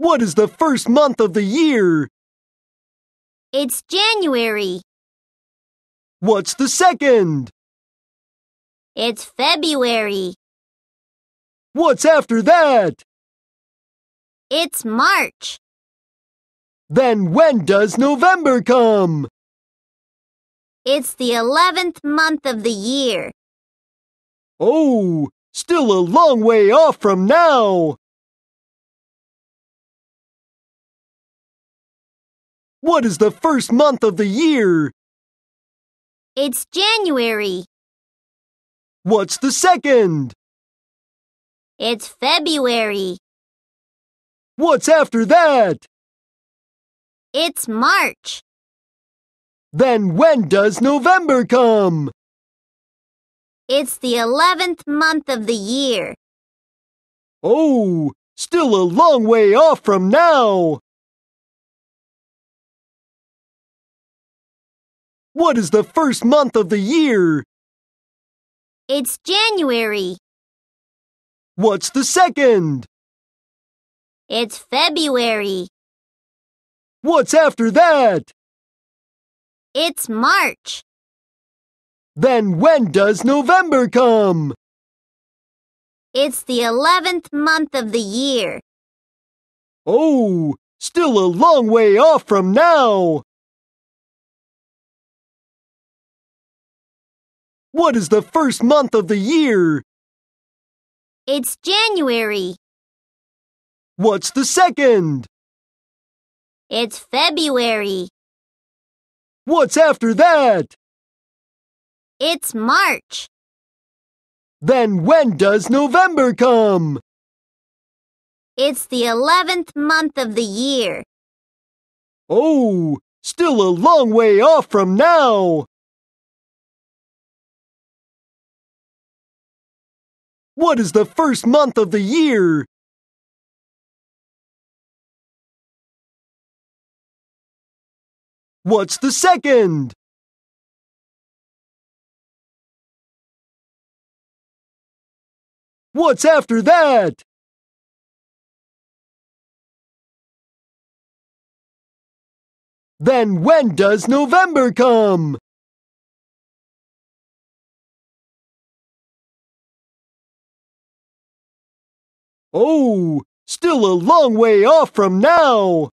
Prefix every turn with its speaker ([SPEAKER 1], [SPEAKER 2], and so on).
[SPEAKER 1] What is the first month of the year?
[SPEAKER 2] It's January. What's the second? It's February. What's after that? It's March.
[SPEAKER 1] Then when does November come?
[SPEAKER 2] It's the 11th month of the year. Oh, still
[SPEAKER 1] a long way off from now. What is the first month of the year?
[SPEAKER 2] It's January. What's the second? It's February.
[SPEAKER 1] What's after that?
[SPEAKER 2] It's March.
[SPEAKER 1] Then when does November come?
[SPEAKER 2] It's the 11th month of the year.
[SPEAKER 1] Oh, still a long way off from now. What is the first month of the year?
[SPEAKER 2] It's January. What's the second? It's February. What's after that? It's March.
[SPEAKER 1] Then when does November come?
[SPEAKER 2] It's the 11th month of the year.
[SPEAKER 1] Oh, still a long way off from now. What is the first month of the year?
[SPEAKER 2] It's January. What's the second? It's February.
[SPEAKER 1] What's after that?
[SPEAKER 2] It's March.
[SPEAKER 1] Then when does November come?
[SPEAKER 2] It's the 11th month of the year.
[SPEAKER 1] Oh, still a long way off from now. What is the first month of the year? What's the second? What's after that? Then when does November come? Oh, still a long way off from now!